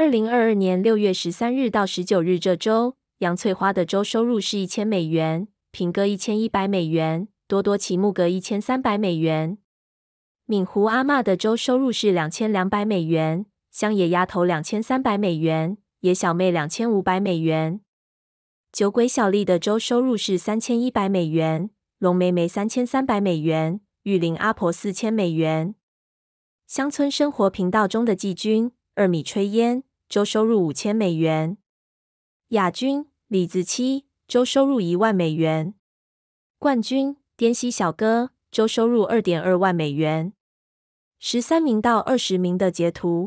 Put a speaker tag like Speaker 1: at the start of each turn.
Speaker 1: 二零二二年六月十三日到十九日这周，杨翠花的周收入是一千美元，平哥一千一百美元，多多奇木哥一千三百美元，闽湖阿嬷的周收入是两千两百美元，乡野丫头两千三百美元，野小妹两千五百美元，酒鬼小丽的周收入是三千一百美元，龙梅梅三千三百美元，玉林阿婆四千美元。乡村生活频道中的季军二米炊烟。周收入五千美元，亚军李子柒，周收入一万美元，冠军滇西小哥周收入二点二万美元。十三名到二十名的截图。